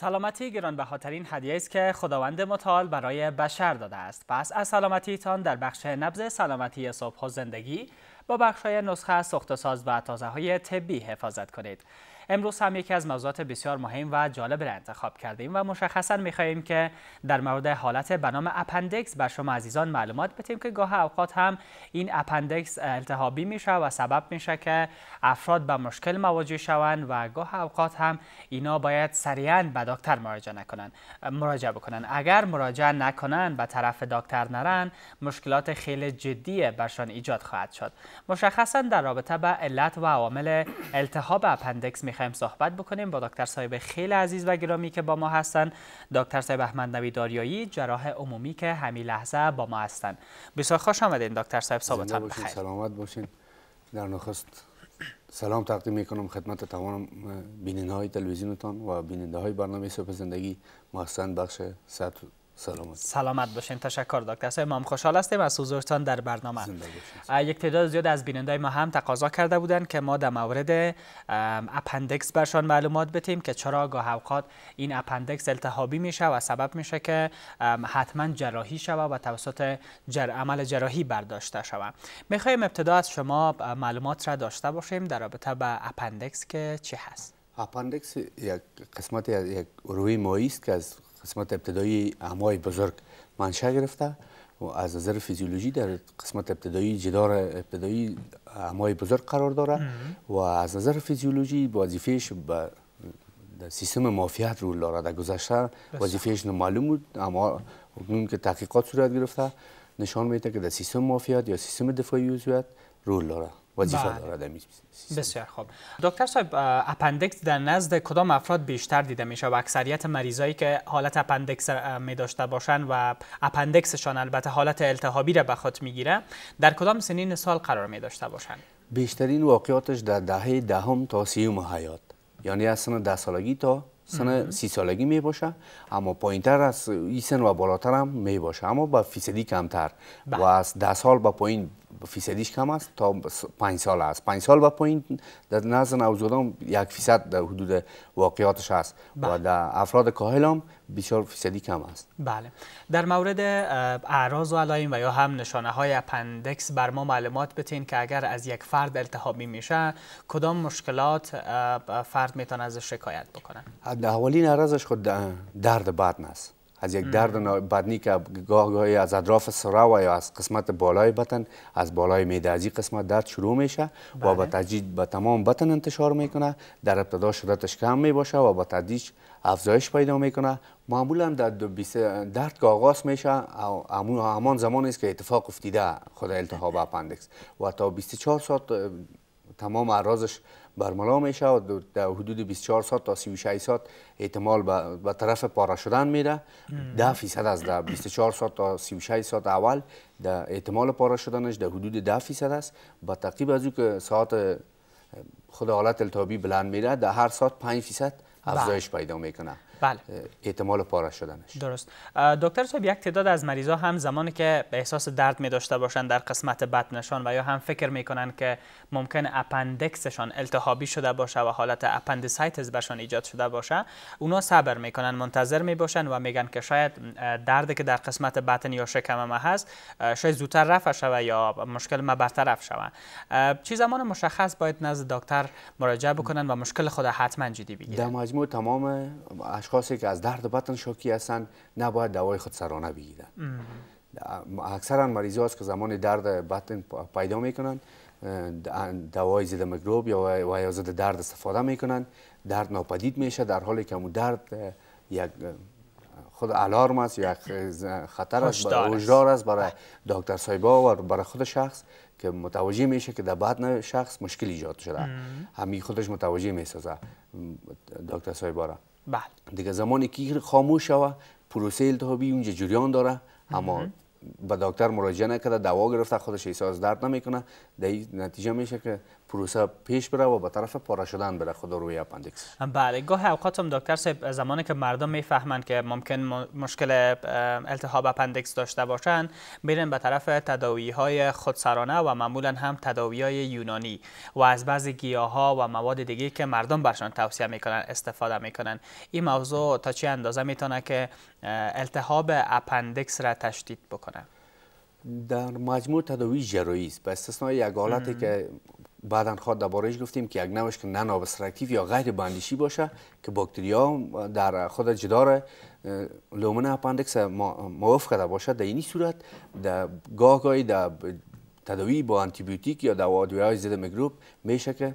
سلامتی گرانبهاترین هدیه است که خداوند متعال برای بشر داده است پس از سلامتیتان در بخش نبض، سلامتی صبح و زندگی با بخش نسخه سخت و ساز و تازه های طبی حفاظت کنید امروز هم یکی از موضوعات بسیار مهم و جالب را انتخاب کردیم و مشخصا خواهیم که در مورد حالت به نام اپندکس بر شما عزیزان معلومات بتیم که گاه اوقات هم این اپندکس التهابی میشه و سبب میشه که افراد به مشکل مواجه شوند و گاه اوقات هم اینا باید سریعا به دکتر مراجعه نکنن مراجعه بکنن اگر مراجعه نکنن به طرف دکتر نرن مشکلات خیلی جدی برشان ایجاد خواهد شد مشخصا در رابطه به علت و عوامل التهاب اپندکس می میخوایم صحبت بکنیم با دکتر صاحب خیلی عزیز و گرامی که با ما هستن دکتر صاحب احمد نوی داریایی جراح عمومی که همین لحظه با ما هستن بسیار خوش آمدین دکتر صاحب صحبتان بخیر سلامت باشین در نخست سلام تقدیم میکنم خدمت تمام بیننده های تلویزیونتان و بیننده های برنامه صبح زندگی محسن بخش سلامت سلامت باشین تشکر دکتر صاحب ما خوشحال هستیم از حضورتان در برنامه یک تعداد زیاد از بیننده ما هم تقاضا کرده بودند که ما در مورد اپندکس برشان معلومات بتیم که چرا گاه اوقات این اپندکس التهابی میشه و سبب میشه که حتما جراحی شوه و توسط جر... عمل جراحی برداشته شوه میخوایم ابتدا از شما معلومات را داشته باشیم در رابطه با اپندکس که چی هست اپندکس یک قسمت یک روی مایی که از قسمت ابتدایی اعمای بزرگ منشأ گرفته و از نظر فیزیولوژی در قسمت ابتدایی جدار ابتدایی اعمای بزرگ قرار داره و از نظر فیزیولوژی وظیفهش به سیستم مافیات رول داره در گذشته وظیفهش معلوم بود اما اون که تحقیقات صورت گرفته نشان میده که در سیستم مافیات یا سیستم دفاعی عضویت رول داره وظیفه بله. بسیار خوب دکتر صاحب اپندکس در نزد کدام افراد بیشتر دیده میشه و اکثریت مریضایی که حالت اپندکس می داشته باشن و اپندکسشان البته حالت التهابی را به خود میگیره در کدام سنین سال قرار می داشته باشن بیشترین واقعاتش در دهه دهم تا سیوم حیات یعنی از سن ده سالگی تا سن سی سالگی می باشه اما تر از این سن و بالاتر هم می باشه اما با فیصدی کمتر بله. و از ده سال به پایین فیصدیش کم است تا پنج سال است پنج سال و پایین در نزد نوزادان یک فیصد در حدود واقعاتش است و بله. در افراد کاهل هم بسیار فیصدی کم است بله در مورد اعراض و علائم و یا هم نشانه های اپندکس بر ما معلومات بتین که اگر از یک فرد التهابی میشه کدام مشکلات فرد میتونه ازش شکایت بکنه در اولین اعراضش خود درد بدن است از یک درد بدنی که گاه گاهی از اطراف سرا و یا از قسمت بالای بطن از بالای میده از قسمت درد شروع میشه و با بله. تدریج به تمام بطن انتشار میکنه در ابتدا شدتش کم می باشه و با تدریج افزایش پیدا میکنه معمولا در درد که آغاز میشه همان زمان است که اتفاق افتیده خود التهاب اپندکس و تا 24 ساعت تمام اعراضش برملا میشه و در حدود 24 ساعت تا 36 ساعت احتمال به طرف پاره شدن میره ده فیصد از در 24 ساعت تا 36 ساعت اول در احتمال پاره شدنش در حدود 10 فیصد است با تقریب از او که ساعت خود حالت التابی بلند میره در هر ساعت 5 فیصد افزایش بله. پیدا میکنه بله. احتمال پاره شدنش درست دکتر صاحب یک تعداد از مریضا هم زمانی که احساس درد می داشته باشن در قسمت بدنشان و یا هم فکر میکنن که ممکن اپندکسشان التهابی شده باشه و حالت اپندیسایتس برشان ایجاد شده باشه اونا صبر میکنن منتظر می باشن و میگن که شاید دردی که در قسمت بطن یا شکم ما هست شاید زودتر رفع شوه یا مشکل ما برطرف شوه چی زمان مشخص باید نزد دکتر مراجعه بکنن و مشکل خود حتما جدی بگیرن در مجموع تمام اشخاصی که از درد بطن شاکی هستند نباید دوای خود سرانه بگیرند اکثرا مریضی هاست که زمان درد بطن پیدا میکنند دوای زیده میکروب یا یا درد استفاده میکنند درد ناپدید میشه در حالی که اون درد یک خود الارم است یک خطر است هشدار است برای بله. دکتر سایبا و برای خود شخص که متوجه میشه که در بدن شخص مشکل ایجاد شده همین خودش متوجه میسازه دکتر سایبا را بله دیگه زمانی که خاموش شوه پروسه التهابی اونجا جریان داره اما به دکتر مراجعه نکرده دوا گرفته خودش احساس درد نمیکنه در نتیجه میشه که پروسه پیش بره و به طرف پاره شدن بره خود روی اپندکس بله گاه اوقات هم دکتر صاحب زمانی که مردم میفهمند که ممکن مشکل التهاب اپندکس داشته باشن میرن به طرف تداوی های خودسرانه و معمولا هم تداوی های یونانی و از بعضی گیاه ها و مواد دیگه که مردم برشان توصیه میکنن استفاده میکنن این موضوع تا چه اندازه میتونه که التهاب اپندیکس را تشدید بکنه در مجموع تداوی است به استثنای یک حالتی که بعدا خود دربارهش گفتیم که یک نوش که ناب یا غیر باندیشی باشه که ها در خود جدار لومن اپاندکس موافق کرده باشه در این صورت در گاه گاهی در تداوی با انتیبیوتیک یا آدوی های ضد میکروب میشه که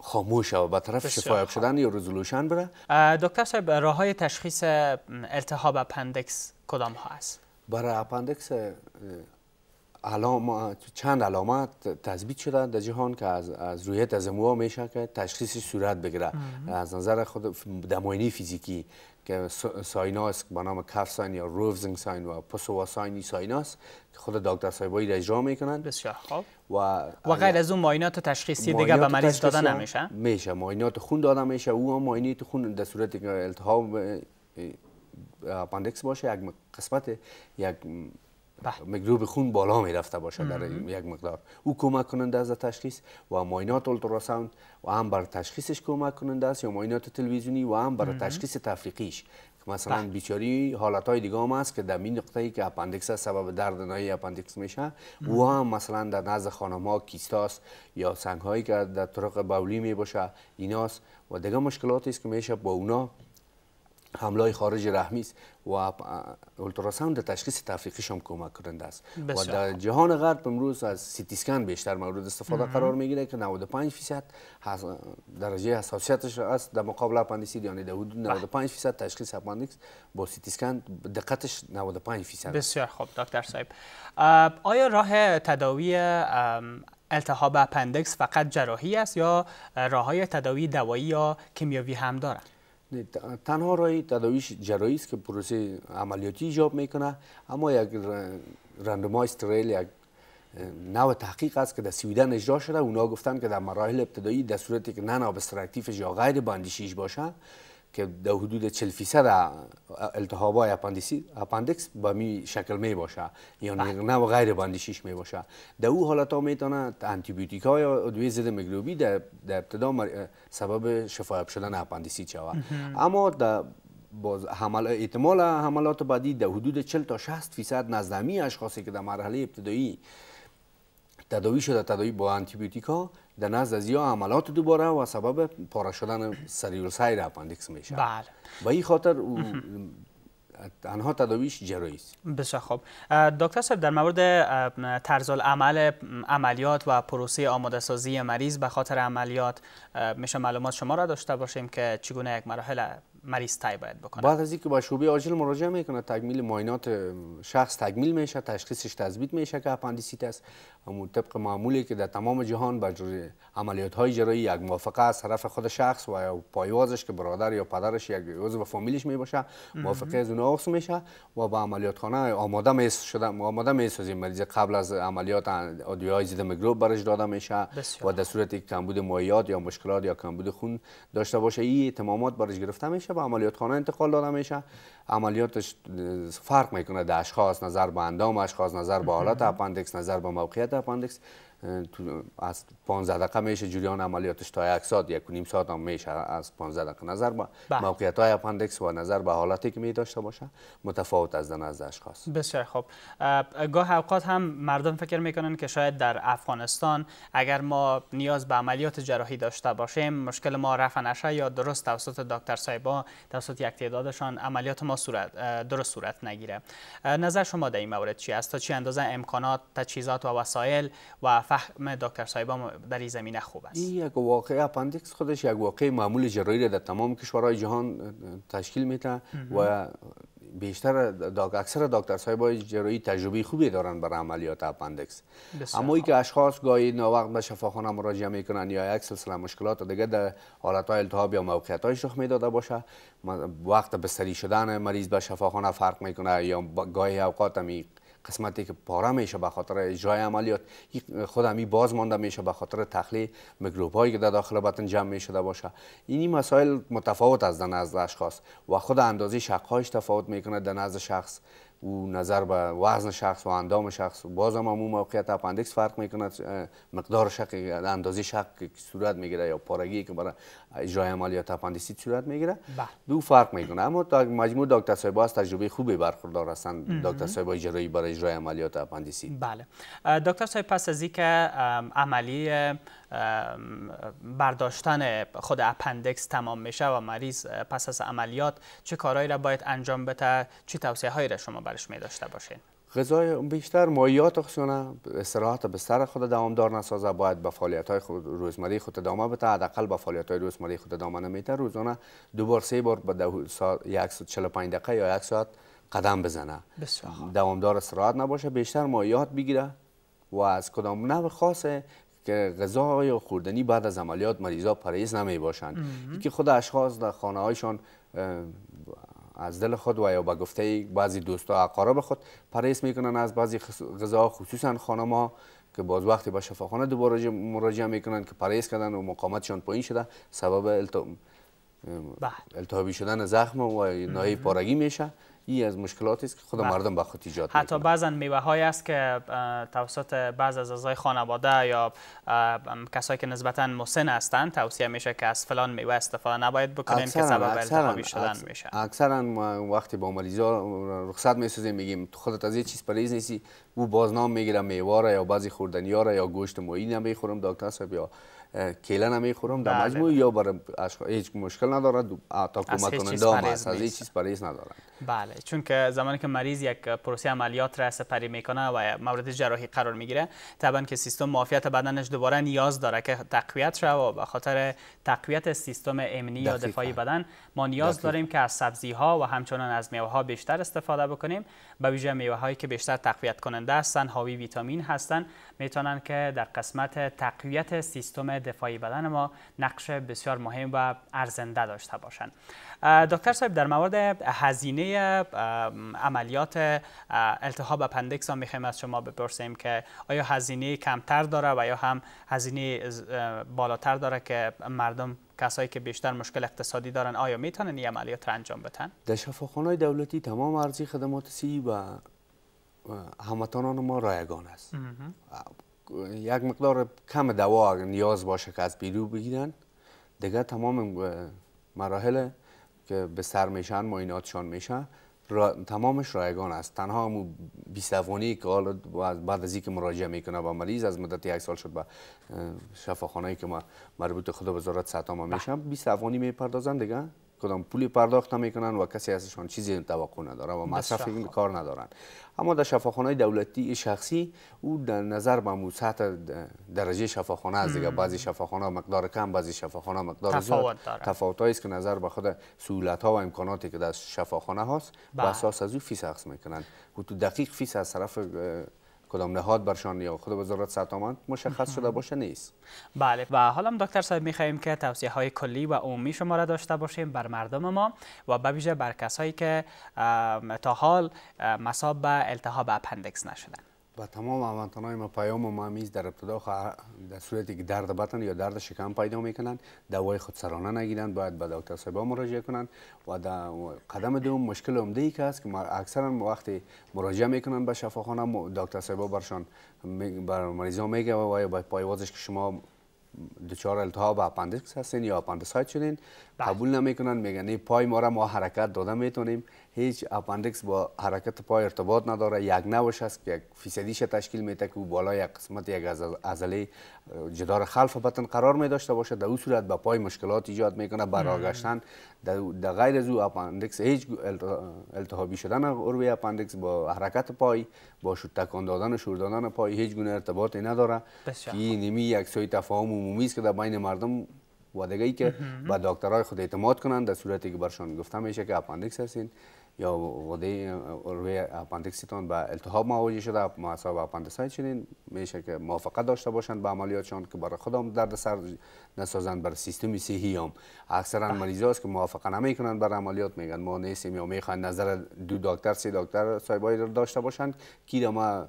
خاموش و به طرف شدن یا رزولوشن بره دکتر صاحب راه های تشخیص التحاب اپندکس کدام ها است؟ برای اپندکس علامت چند علامت تثبیت شده در جهان که از, از رویت از میشه که تشخیص صورت بگیره از نظر خود دماینی فیزیکی که سایناس با نام کف ساین یا روفزنگ ساین و پسوا ساینی سایناس که خود دکتر سایبایی را اجرا میکنند بسیار خوب و, و غیر از اون ماینات تشخیصی دیگه به مریض داده نمیشه میشه ماینات خون داده میشه او هم ماینات خون در صورت التهاب اپاندکس باشه یک قسمت یک مگروب خون بالا می رفته باشه در یک مقدار او کمک کننده از تشخیص و ماینات اولتراساوند و هم بر تشخیصش کمک کننده است یا ماینات تلویزیونی و هم بر تشخیص تفریقیش مثلا بیچاری بله. حالت های دیگه هم هست که در این نقطه ای که اپندکس هست سبب درد نایی اپندکس میشه و هم مثلا در نزد خانم ها کیستاس یا سنگ هایی که در طرق بولی می باشه ایناست و دیگه مشکلاتی است که میشه با اونا حمله خارج رحمی است و اولتراساوند در تشخیص تفریقیش هم کمک کننده است و در جهان غرب امروز از سیتی بیشتر مورد استفاده مم. قرار میگیره که 95 فیصد درجه حساسیتش است در مقابل اپاندیسیت یعنی در حدود 95 بله. فیصد تشخیص اپاندیکس با سیتی اسکن دقتش 95 فیصد بسیار خوب دکتر صاحب آیا راه تداوی التهاب اپندکس فقط جراحی است یا راه های تداوی دوایی یا کیمیاوی هم دارند تنها رای تداویش جرایی است که پروسه عملیاتی ایجاب میکنه اما یک رندومایز تریل یک نوع تحقیق است که در سویدن اجرا شده اونا گفتن که در مراحل ابتدایی در صورتی که نه نابسترکتیفش یا غیر باندیشیش باشه که در حدود 40 فیصد های اپاندکس به می شکل می باشه یا بله. نه و غیر باندیشیش می باشه در او حالت ها می انتیبیوتیک های یا زد ضد میکروبی در ابتدا سبب شفایب شدن اپاندیسیت شود اما در باز حمل احتمال حملات بعدی در حدود 40 تا 60 فیصد نزدمی اشخاصی که در مرحله ابتدایی تداوی شده تداوی با انتیبیوتیک ها در نزد از یا عملات دوباره و سبب پاره شدن سریول را اپندکس میشه بله به این خاطر تنها تداویش جرایی است بسیار خوب دکتر صاحب در مورد طرز عمل عملیات و پروسه آماده سازی مریض به خاطر عملیات میشه معلومات شما را داشته باشیم که چگونه یک مراحل مریض تای باید بکنه بعد از اینکه با شعبه آجل مراجعه میکنه تکمیل معاینات شخص تکمیل میشه تشخیصش تثبیت میشه که اپاندیسیت است و طبق معمولی که در تمام جهان بر عملیات های جراحی یک موافقه از طرف خود شخص و یا پایوازش که برادر یا پدرش یک و فامیلش می باشه موافقه از اونها میشه و با عملیات خانه آماده می شده آماده می سازیم مریض قبل از عملیات آدویه زیده میکروب برش داده میشه و در صورت که کمبود مایات یا مشکلات یا کمبود خون داشته باشه این تمامات برش گرفته میشه به عملیات خانه انتقال داده میشه عملیاتش فرق میکنه در اشخاص نظر به اندام اشخاص نظر به حالت اپندکس نظر به موقعیت اپندکس از 15 دقیقه میشه جولیان عملیاتش تا یک ساعت یک و نیم ساعت هم میشه از 15 دقیقه نظر به بله. موقعیت های اپندکس و نظر به حالتی که می داشته باشه متفاوت از از اشخاص بسیار خوب گاه اوقات هم مردم فکر میکنن که شاید در افغانستان اگر ما نیاز به عملیات جراحی داشته باشیم مشکل ما رفع نشه یا درست توسط دکتر سایبا توسط یک تعدادشان عملیات ما صورت درست صورت نگیره نظر شما در این مورد چی است تا چی اندازه امکانات تجهیزات و وسایل و فهم دکتر صاحب در این زمینه خوب است این یک اپاندکس خودش یک واقعی معمول جرایی در تمام کشورهای جهان تشکیل میده و بیشتر دا اکثر دکتر سایبای جراحی تجربه خوبی دارن برای عملیات اپاندکس اما ای که اشخاص گاهی ناوقت به شفاخانه مراجعه میکنن یا یک سلسله مشکلات دیگه در حالت های التهاب یا موقعیت های شخ میداده باشه وقت بستری شدن مریض به شفاخانه فرق میکنه یا گاهی اوقات همی قسمتی که پاره میشه به خاطر اجرای عملیات خود همی باز مانده میشه به خاطر تخلیه میکروب هایی که در داخل بطن جمع میشده باشه این مسائل متفاوت از در نزد اشخاص و خود اندازه شقهایش تفاوت میکنه در نزد شخص او نظر به وزن شخص و اندام شخص باز هم اون موقعیت اپندکس فرق میکند مقدار شق اندازه شق که صورت میگیره یا پارگی که برای اجرای عملیات اپاندیسی صورت میگیره بله. دو فرق میکنه اما تا مجموع دکتر سایبا از تجربه خوبی برخوردار هستند دکتر سایبا اجرایی برای اجرای عملیات اپندیسی بله دکتر صاحب پس از اینکه عملی برداشتن خود اپندکس تمام میشه و مریض پس از عملیات چه کارهایی را باید انجام بده چه توصیه هایی را شما برش می داشته باشین غذای بیشتر مایات خصوصا استراحت به سر خود دوامدار نسازه باید به فعالیت های خود روزمره خود ادامه بده حداقل به فعالیت های روزمره خود ادامه نمیده روزانه دو بار سه بار به 145 دقیقه یا یک ساعت قدم بزنه دوامدار استراحت نباشه بیشتر مایات بگیره و از کدام نوع خاصه که غذای و خوردنی بعد از عملیات مریضا پریز نمی باشند که خود اشخاص در خانه هایشان از دل خود و یا به گفته بعضی و اقارب خود پرهیز میکنن از بعضی غذا خصوصا خانما که باز وقتی به شفاخانه دوباره مراجعه میکنن که پرهیز کردن و مقامتشان پایین شده سبب بله. التهابی شدن زخم و نایی پارگی میشه این از مشکلاتی است که خود بله. مردم با خود ایجاد حتی بعضا میوه های است که توسط بعض از اعضای خانواده یا کسایی که نسبتا مسن هستند توصیه میشه که از فلان میوه استفاده نباید بکنیم که سبب التهابی شدن میشه اکثرا وقتی با مریضا رخصت میسازیم میگیم خودت از یه چیز پریز نیستی او بازنام میگیره میوه یا بعضی خوردنی یا گوشت ماهی نمیخورم دکتر صاحب یا کیله خورم بله. در مجموع یا برای هیچ مشکل ندارد تا کمک از هیچ چیز پریز ندارد بله چون که زمانی که مریض یک پروسه عملیات را سپری میکنه و مورد جراحی قرار میگیره طبعا که سیستم معافیت بدنش دوباره نیاز داره که تقویت شوه و به خاطر تقویت سیستم امنی یا دفاعی بدن ما نیاز داریم که از سبزی ها و همچنان از میوه ها بیشتر استفاده بکنیم به ویژه میوه هایی که بیشتر تقویت کننده هستند حاوی ویتامین هستند میتونن که در قسمت تقویت سیستم دفاعی بدن ما نقش بسیار مهم و ارزنده داشته باشند دکتر صاحب در مورد هزینه عملیات التهاب اپندکس هم میخوایم از شما بپرسیم که آیا هزینه کمتر داره و یا هم هزینه بالاتر داره که مردم کسایی که بیشتر مشکل اقتصادی دارن آیا میتونن این عملیات را انجام بدن در شفاخانه دولتی تمام ارزی خدمات سی و همتانان ما رایگان است یک مقدار کم دوا نیاز باشه که از بیرون بگیرن دیگه تمام مراحل که به سر میشن معایناتشان میشن را تمامش رایگان است تنها مو 20 که حالا بعد از اینکه مراجعه میکنه با مریض از مدت یک سال شد به شفاخانه که ما مربوط خدا وزارت سطح ما میشم 20 افغانی میپردازن دیگه کدام پولی پرداخت نمیکنن و کسی ازشان چیزی توقع نداره و مصرف این کار ندارن اما در شفاخانه دولتی شخصی او در نظر به سطح درجه شفاخانه از دیگه بعضی شفاخانه مقدار کم بعضی شفاخانه مقدار زیاد تفاوت است که نظر به خود سهولت ها و امکاناتی که در شفاخانه هاست بله. بر اساس از او فیس اخذ میکنن و تو دقیق فیس از طرف کدام نهاد برشان یا خود وزارت صحت آمد مشخص شده باشه نیست بله و حالا دکتر صاحب میخواهیم که توصیه های کلی و عمومی شما را داشته باشیم بر مردم ما و به بر کسایی که تا حال مصاب به التهاب اپندکس نشدن به تمام های ما پیام و مامیز در ابتدا در صورتی که درد بطن یا درد شکم پیدا میکنند دوای خودسرانه نگیرند باید به دکتر صبا مراجعه کنند و در قدم دوم مشکل عمده ای که هست که اکثرا وقتی مراجعه میکنند به شفاخانه دکتر صبا برشان بر مریضا میگه و باید پایوازش که شما دچار التهاب اپندکس هستین یا اپندسایت شدین بله. قبول نمیکنن میگن پای ما را ما حرکت داده میتونیم هیچ اپندکس با حرکت پای ارتباط نداره یک نوش هست که یک فیصدیش تشکیل میده که بالا یک قسمت یک عضله جدار خلف بطن قرار می داشته باشه در او صورت به پای مشکلات ایجاد میکنه برآگشتن در غیر از او اپاندکس هیچ التهابی شدن عروه اپندکس با حرکت پای با شد تکان دادن و شور پای هیچ گونه ارتباطی نداره که نمی یک سوی تفاهم عمومی است که در بین مردم و دیگه ای که به دکترای خود اعتماد کنند در صورتی که برشان گفته میشه که اپاندیکس هستین یا وده روی به التهاب مواجه شده معصاب اپاندیسایت شدین میشه که موافقت داشته باشند به عملیاتشان که برای خودم درد سر نسازند بر سیستم صحی هم اکثرا بله. مریض هاست که موافقه نمی کنند بر عملیات میگن ما نیستیم یا میخواین نظر دو دکتر سه دکتر سایبایی داشته باشند کی ما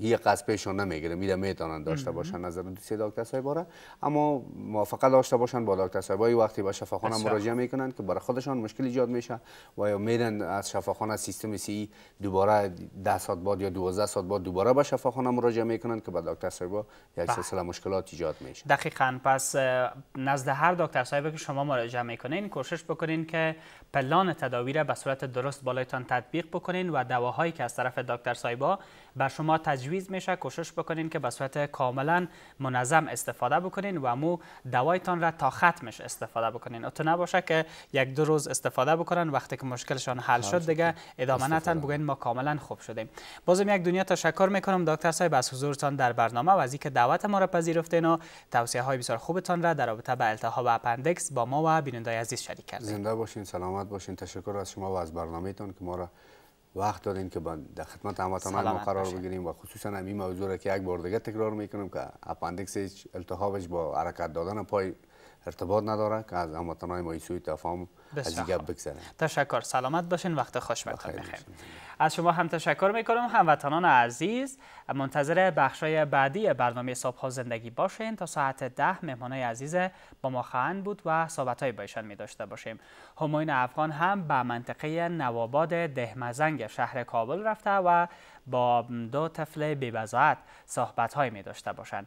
یه پیشون نمیگیره میره میتونن داشته باشن نظر دوستی دکتر را اما موافقه داشته باشن با دکتر وای وقتی به شفاخانه مراجعه میکنن که برای خودشان مشکل ایجاد میشه و یا میرن از شفاخانه سیستم سی دوباره 10 سال بعد یا 12 سال بعد دوباره به شفاخانه مراجعه میکنن که با دکتر سایبا یک بله. سلسله مشکلات ایجاد میشه دقیقاً پس نزد هر دکتر سایب که شما مراجعه میکنین کوشش بکنین که پلان تداوی را به صورت درست بالایتان تطبیق بکنین و دواهایی که از طرف دکتر سایبا بر شما تجویز میشه کوشش بکنین که به صورت کاملا منظم استفاده بکنین و مو دوایتان را تا ختمش استفاده بکنین اتو نباشه که یک دو روز استفاده بکنن وقتی که مشکلشان حل شد دیگه ادامه نتن ما کاملا خوب شدیم بازم یک دنیا تشکر میکنم دکتر صاحب از حضورتان در برنامه و از اینکه دعوت ما را پذیرفتین و توصیه های بسیار خوبتان را در رابطه با التهاب اپندکس با ما و بیننده عزیز شریک کردین زنده باشین سلامت باشین تشکر از شما و از برنامه‌تون که ما را وقت دادین که در خدمت هموطنان ما قرار بگیریم و خصوصا این موضوع را که یک بار دیگه تکرار میکنم که اپاندکس التهابش با حرکت دادن پای ارتباط نداره که از هموطنهای ما سوی تفاهم از گپ بگذره تشکر سلامت باشین وقت خوش بخیر از شما هم تشکر میکنم هموطنان عزیز منتظر بخشای بعدی برنامه صبح زندگی باشین تا ساعت ده مهمانای عزیز با ما خواهند بود و صحبت های بایشان می داشته باشیم هموین افغان هم به منطقه نواباد دهمزنگ شهر کابل رفته و با دو طفل بیوزاعت صحبت های می داشته باشند